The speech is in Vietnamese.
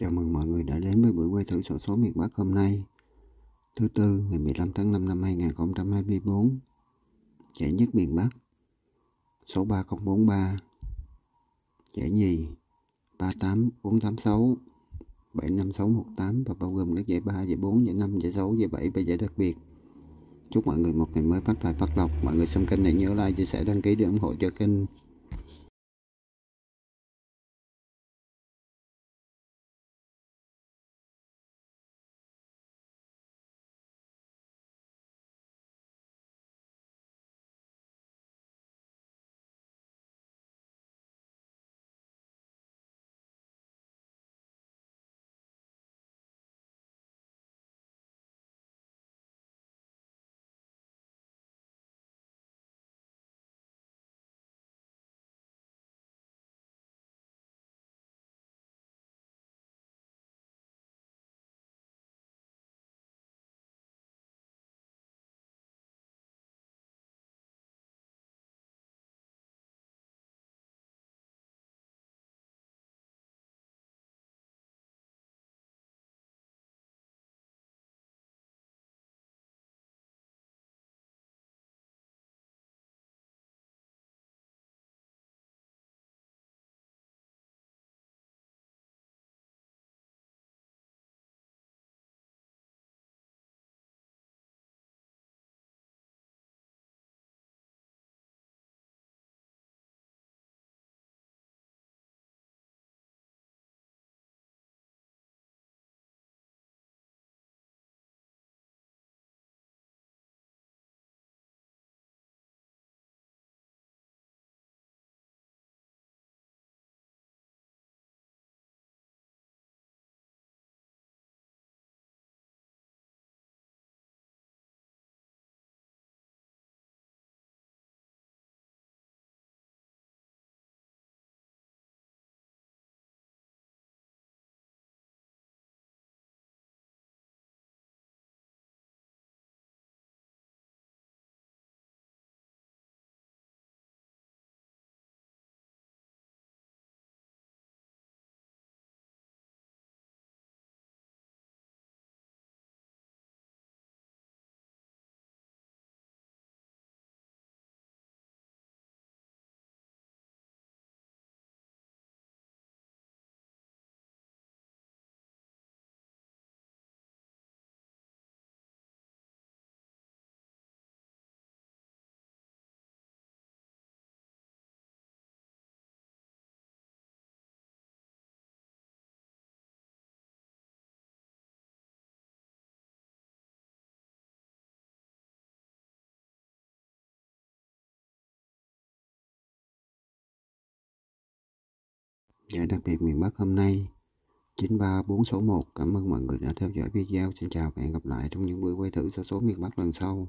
Chào mừng mọi người đã đến với buổi quay thử sổ số miền Bắc hôm nay Thứ tư ngày 15 tháng 5 năm 2024 Giải nhất miền Bắc Số 3043 Giải nhì 38486 75618 và bao gồm các giải 3, giải 4, giải 5, giải 6, giải 7 và giải đặc biệt Chúc mọi người một ngày mới phát tài phát lộc Mọi người xem kênh này nhớ like, chia sẻ, đăng ký để ủng hộ cho kênh và dạ, đặc biệt miền Bắc hôm nay 93461 số 1. Cảm ơn mọi người đã theo dõi video. Xin chào và hẹn gặp lại trong những buổi quay thử số số miền Bắc lần sau.